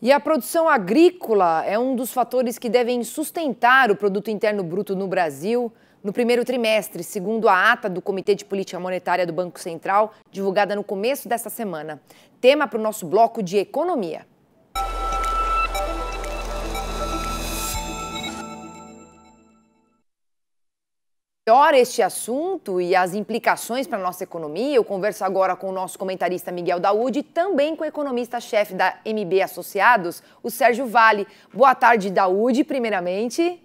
E a produção agrícola é um dos fatores que devem sustentar o produto interno bruto no Brasil no primeiro trimestre, segundo a ata do Comitê de Política Monetária do Banco Central, divulgada no começo desta semana. Tema para o nosso bloco de economia. melhor este assunto e as implicações para a nossa economia, eu converso agora com o nosso comentarista Miguel Daúde e também com o economista-chefe da MB Associados, o Sérgio Vale. Boa tarde, Daúde, primeiramente.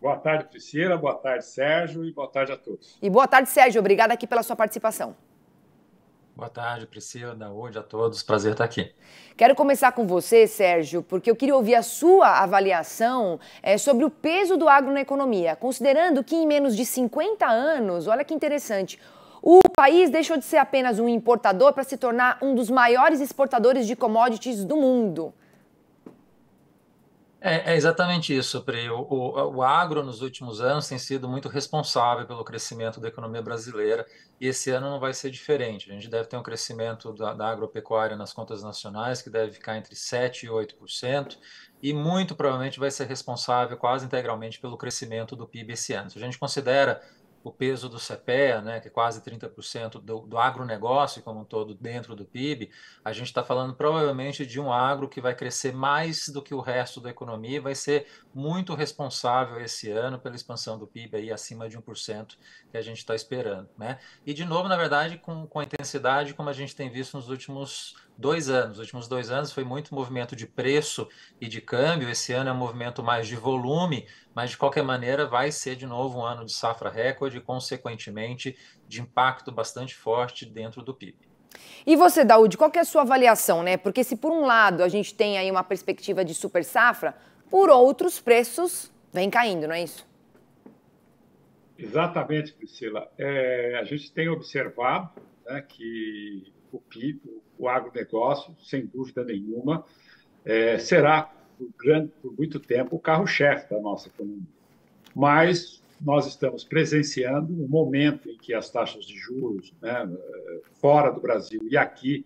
Boa tarde, Priscila. Boa tarde, Sérgio. E boa tarde a todos. E boa tarde, Sérgio. Obrigada aqui pela sua participação. Boa tarde, Priscila, hoje a todos. Prazer estar aqui. Quero começar com você, Sérgio, porque eu queria ouvir a sua avaliação é, sobre o peso do agro na economia, considerando que em menos de 50 anos, olha que interessante, o país deixou de ser apenas um importador para se tornar um dos maiores exportadores de commodities do mundo. É, é, exatamente isso, Pri. O, o, o, agro, nos últimos anos, tem sido muito responsável pelo crescimento da economia brasileira e esse ano não vai ser diferente. A gente deve ter um crescimento da, da agropecuária nas contas nacionais que deve ficar entre 7% e 8%, e muito provavelmente vai ser responsável quase integralmente pelo crescimento do PIB esse ano. Se a gente considera o peso do CPEA, né, que é quase 30% do, do agronegócio como um todo dentro do PIB, a gente está falando provavelmente de um agro que vai crescer mais do que o resto da economia e vai ser muito responsável esse ano pela expansão do PIB aí acima de 1% que a gente está esperando. Né? E, de novo, na verdade, com, com a intensidade como a gente tem visto nos últimos dois anos. Os últimos dois anos foi muito movimento de preço e de câmbio. Esse ano é um movimento mais de volume, mas de qualquer maneira vai ser de novo um ano de safra recorde e, consequentemente, de impacto bastante forte dentro do PIB. E você, Daúde, qual é a sua avaliação, né? Porque se por um lado a gente tem aí uma perspectiva de super safra, por outros preços vem caindo, não é isso? Exatamente, Priscila. É, a gente tem observado né, que o PIB, o agronegócio, sem dúvida nenhuma, é, será por, grande, por muito tempo o carro-chefe da nossa economia. Mas nós estamos presenciando um momento em que as taxas de juros né, fora do Brasil e aqui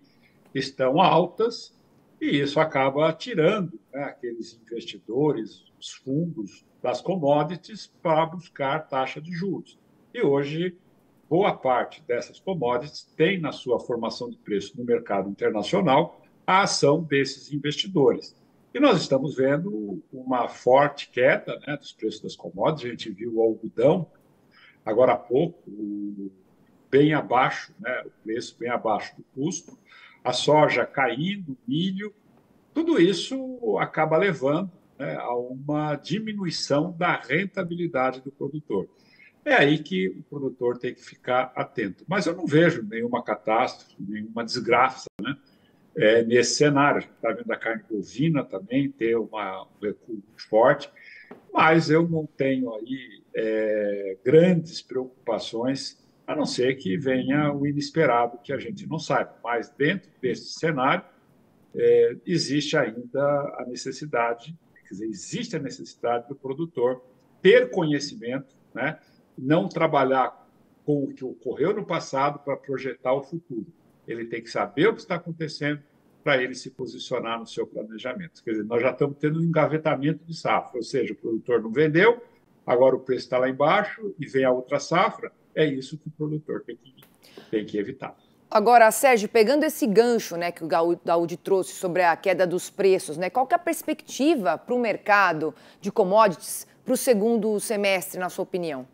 estão altas, e isso acaba tirando né, aqueles investidores, os fundos das commodities para buscar taxa de juros. E hoje boa parte dessas commodities tem na sua formação de preço no mercado internacional a ação desses investidores. E nós estamos vendo uma forte queda né, dos preços das commodities. A gente viu o algodão, agora há pouco, bem abaixo, né, o preço bem abaixo do custo, a soja caindo, milho. Tudo isso acaba levando né, a uma diminuição da rentabilidade do produtor. É aí que o produtor tem que ficar atento. Mas eu não vejo nenhuma catástrofe, nenhuma desgraça né? É, nesse cenário. A gente está vendo a carne bovina também ter uma, um recuo forte, mas eu não tenho aí é, grandes preocupações, a não ser que venha o inesperado que a gente não sabe. Mas dentro desse cenário, é, existe ainda a necessidade, quer dizer, existe a necessidade do produtor ter conhecimento né, não trabalhar com o que ocorreu no passado para projetar o futuro. Ele tem que saber o que está acontecendo para ele se posicionar no seu planejamento. Quer dizer, nós já estamos tendo um engavetamento de safra, ou seja, o produtor não vendeu, agora o preço está lá embaixo e vem a outra safra. É isso que o produtor tem que, tem que evitar. Agora, Sérgio, pegando esse gancho né, que o Gaúdi trouxe sobre a queda dos preços, né, qual que é a perspectiva para o mercado de commodities para o segundo semestre, na sua opinião?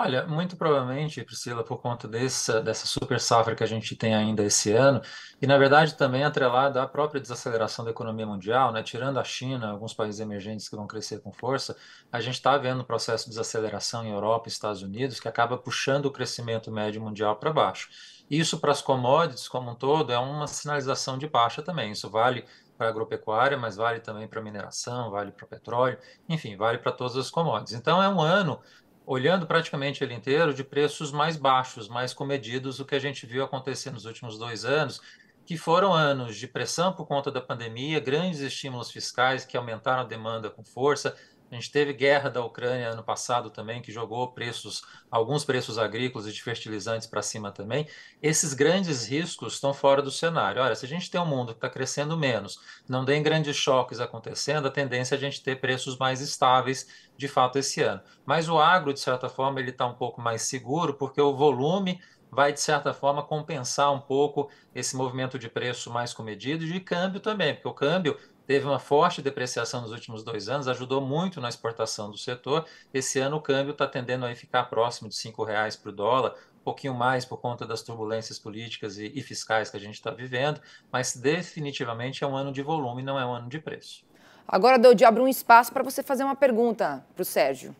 Olha, muito provavelmente, Priscila, por conta dessa, dessa super safra que a gente tem ainda esse ano, e na verdade também atrelada à própria desaceleração da economia mundial, né? tirando a China, alguns países emergentes que vão crescer com força, a gente está vendo um processo de desaceleração em Europa e Estados Unidos que acaba puxando o crescimento médio mundial para baixo. Isso para as commodities como um todo é uma sinalização de baixa também. Isso vale para agropecuária, mas vale também para mineração, vale para petróleo, enfim, vale para todas as commodities. Então é um ano olhando praticamente ele inteiro, de preços mais baixos, mais comedidos, o que a gente viu acontecer nos últimos dois anos, que foram anos de pressão por conta da pandemia, grandes estímulos fiscais que aumentaram a demanda com força, a gente teve guerra da Ucrânia ano passado também, que jogou preços, alguns preços agrícolas e de fertilizantes para cima também. Esses grandes riscos estão fora do cenário. Olha, se a gente tem um mundo que está crescendo menos, não tem grandes choques acontecendo, a tendência é a gente ter preços mais estáveis de fato esse ano. Mas o agro, de certa forma, ele está um pouco mais seguro, porque o volume vai, de certa forma, compensar um pouco esse movimento de preço mais comedido e de câmbio também, porque o câmbio teve uma forte depreciação nos últimos dois anos, ajudou muito na exportação do setor. Esse ano o câmbio está tendendo a ficar próximo de R$ 5,00 para o dólar, um pouquinho mais por conta das turbulências políticas e, e fiscais que a gente está vivendo, mas definitivamente é um ano de volume, não é um ano de preço. Agora, Deudi, abre um espaço para você fazer uma pergunta para o Sérgio.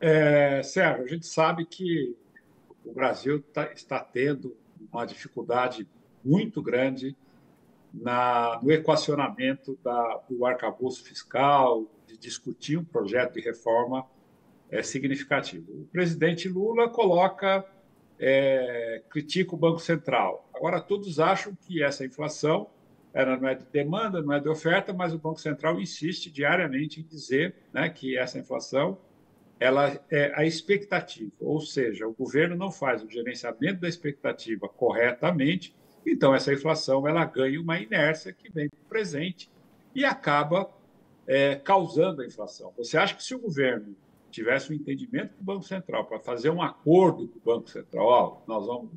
É, Sérgio, a gente sabe que o Brasil tá, está tendo uma dificuldade muito grande na, no equacionamento da, do arcabouço fiscal, de discutir um projeto de reforma é, significativo. O presidente Lula coloca, é, critica o Banco Central. Agora, todos acham que essa inflação ela não é de demanda, não é de oferta, mas o Banco Central insiste diariamente em dizer né, que essa inflação ela é a expectativa, ou seja, o governo não faz o gerenciamento da expectativa corretamente então, essa inflação ela ganha uma inércia que vem do presente e acaba é, causando a inflação. Você acha que se o governo tivesse um entendimento com o Banco Central para fazer um acordo com o Banco Central, ó, nós vamos.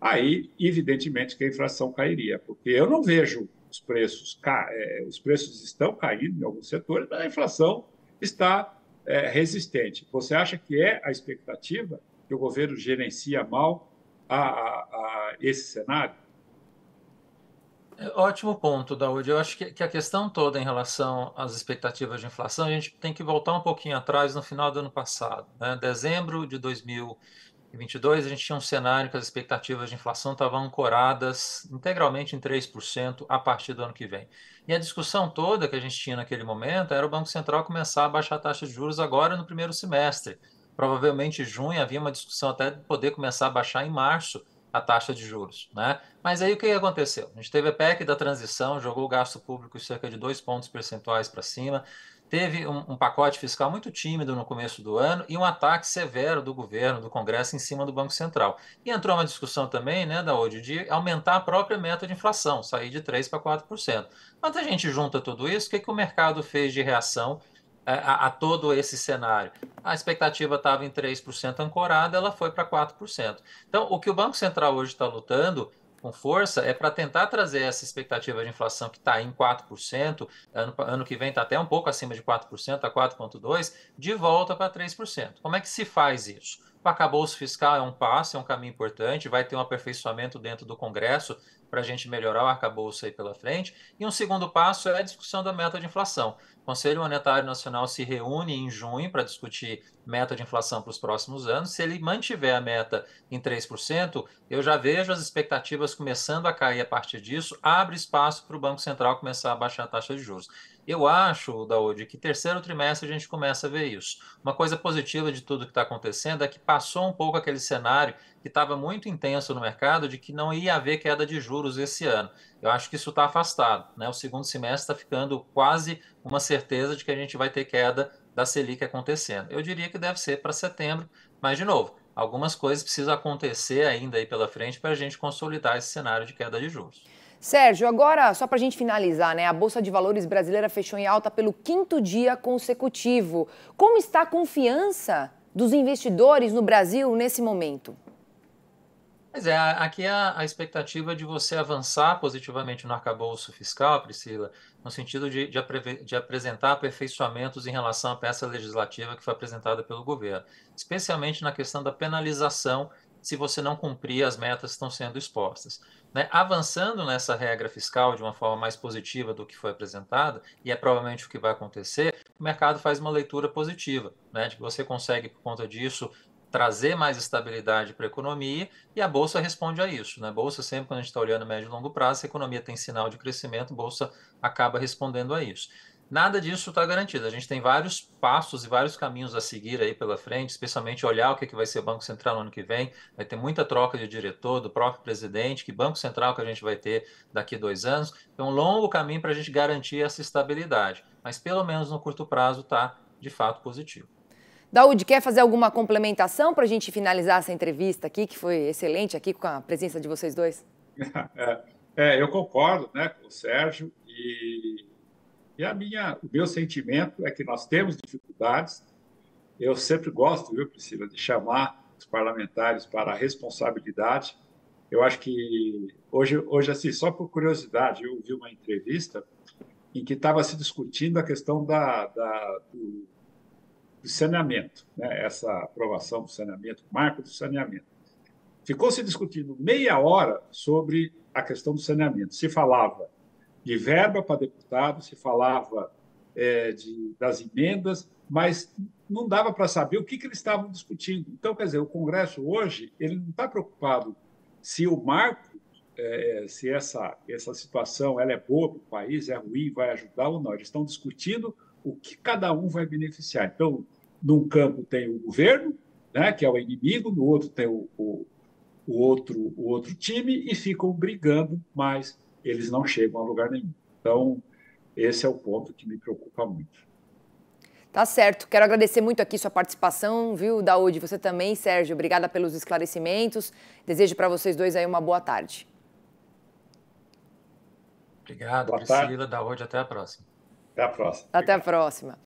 Aí, evidentemente, que a inflação cairia, porque eu não vejo os preços. Ca... É, os preços estão caindo em alguns setores, mas a inflação está é, resistente. Você acha que é a expectativa que o governo gerencia mal a, a, a esse cenário? É, ótimo ponto, Daúde. Eu acho que, a questão toda em relação às expectativas de inflação, a gente tem que voltar um pouquinho atrás no final do ano passado. Né? Dezembro de 2022, a gente tinha um cenário que as expectativas de inflação estavam ancoradas integralmente em 3% a partir do ano que vem. E a discussão toda que a gente tinha naquele momento era o Banco Central começar a baixar a taxa de juros agora no primeiro semestre provavelmente em junho havia uma discussão até de poder começar a baixar em março a taxa de juros, né? Mas aí o que aconteceu? A gente teve a PEC da transição, jogou o gasto público cerca de dois pontos percentuais para cima, teve um, um, pacote fiscal muito tímido no começo do ano e um ataque severo do governo, do Congresso em cima do Banco Central. E entrou uma discussão também, né, da hoje de aumentar a própria meta de inflação, sair de 3 para 4%. Quando a gente junta tudo isso, o que, que o mercado fez de reação? a, a todo esse cenário? A expectativa estava em 3% ancorada, ela foi para 4%. Então, o que o Banco Central hoje está lutando com força é para tentar trazer essa expectativa de inflação que está em 4%, ano, ano que vem está até um pouco acima de 4%, a 4,2%, de volta para 3%. Como é que se faz isso? O arcabouço fiscal é um passo, é um caminho importante, vai ter um aperfeiçoamento dentro do Congresso para a gente melhorar o arcabouço aí pela frente. E um segundo passo é a discussão da meta de inflação. O Conselho Monetário Nacional se reúne em junho para discutir meta de inflação para os próximos anos. Se ele mantiver a meta em 3%, eu já vejo as expectativas começando a cair a partir disso, abre espaço para o Banco Central começar a baixar a taxa de juros. Eu acho, daude, que terceiro trimestre a gente começa a ver isso. Uma coisa positiva de tudo que está acontecendo é que passou um pouco aquele cenário que estava muito intenso no mercado de que não ia haver queda de juros esse ano. Eu acho que isso está afastado. Né? O segundo semestre está ficando quase uma certeza de que a gente vai ter queda da Selic acontecendo. Eu diria que deve ser para setembro, mas, de novo, algumas coisas precisam acontecer ainda aí pela frente para a gente consolidar esse cenário de queda de juros. Sérgio, agora só para a gente finalizar, né? A Bolsa de Valores brasileira fechou em alta pelo quinto dia consecutivo. Como está a confiança dos investidores no Brasil nesse momento? Pois é, aqui é a expectativa de você avançar positivamente no arcabouço fiscal, Priscila, no sentido de, de, de, apresentar aperfeiçoamentos em relação à peça legislativa que foi apresentada pelo governo, especialmente na questão da penalização se você não cumprir as metas que estão sendo expostas. Né? Avançando nessa regra fiscal de uma forma mais positiva do que foi apresentada, e é provavelmente o que vai acontecer, o mercado faz uma leitura positiva, né? de tipo, que você consegue, por conta disso, trazer mais estabilidade para a economia e a bolsa responde a isso. Né? A bolsa, sempre quando a gente está olhando médio e longo prazo, a economia tem sinal de crescimento, a bolsa acaba respondendo a isso. Nada disso está garantido. A gente tem vários passos e vários caminhos a seguir aí pela frente, especialmente olhar o que, é que vai ser o Banco Central no ano que vem. Vai ter muita troca de diretor, do próprio presidente, que Banco Central que a gente vai ter daqui dois anos. É um longo caminho para a gente garantir essa estabilidade, mas pelo menos no curto prazo está de fato positivo. Daúde, quer fazer alguma complementação para a gente finalizar essa entrevista aqui, que foi excelente aqui com a presença de vocês dois? É, é, eu concordo né, com o Sérgio e e a minha, o meu sentimento é que nós temos dificuldades. Eu sempre gosto, viu, Priscila, de chamar os parlamentares para a responsabilidade. Eu acho que hoje, hoje assim, só por curiosidade, eu vi uma entrevista em que estava se discutindo a questão da, da do, do, saneamento, né? essa aprovação do saneamento, marco do saneamento. Ficou se discutindo meia hora sobre a questão do saneamento. Se falava de verba para deputado, se falava é, de, das emendas, mas não dava para saber o que, que eles estavam discutindo. Então, quer dizer, o Congresso hoje ele não está preocupado se o marco, é, se essa, essa situação ela é boa para o país, é ruim, vai ajudar ou não. Eles estão discutindo o que cada um vai beneficiar. Então, num campo tem o governo, né, que é o inimigo, no outro tem o, o, o outro, o outro time, e ficam brigando mais eles não chegam a lugar nenhum. Então, esse é o ponto que me preocupa muito. Tá certo. Quero agradecer muito aqui sua participação, viu, Daúde? Você também, Sérgio. Obrigada pelos esclarecimentos. Desejo para vocês dois aí uma boa tarde. Obrigado, boa Priscila, tarde. Daúde. Até a próxima. Até a próxima. Até Obrigado. a próxima.